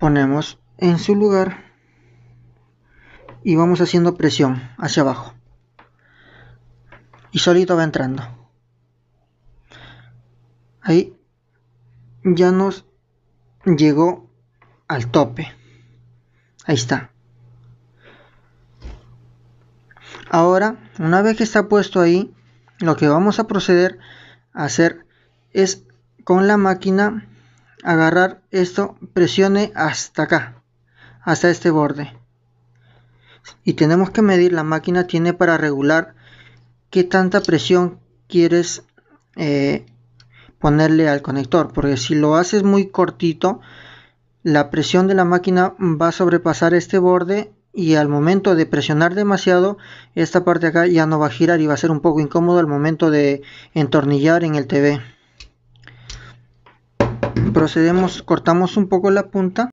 ponemos en su lugar y vamos haciendo presión hacia abajo y solito va entrando ahí ya nos llegó al tope ahí está ahora una vez que está puesto ahí lo que vamos a proceder a hacer es con la máquina agarrar esto, presione hasta acá, hasta este borde. Y tenemos que medir, la máquina tiene para regular qué tanta presión quieres eh, ponerle al conector, porque si lo haces muy cortito, la presión de la máquina va a sobrepasar este borde y al momento de presionar demasiado, esta parte acá ya no va a girar y va a ser un poco incómodo al momento de entornillar en el TV. Procedemos, cortamos un poco la punta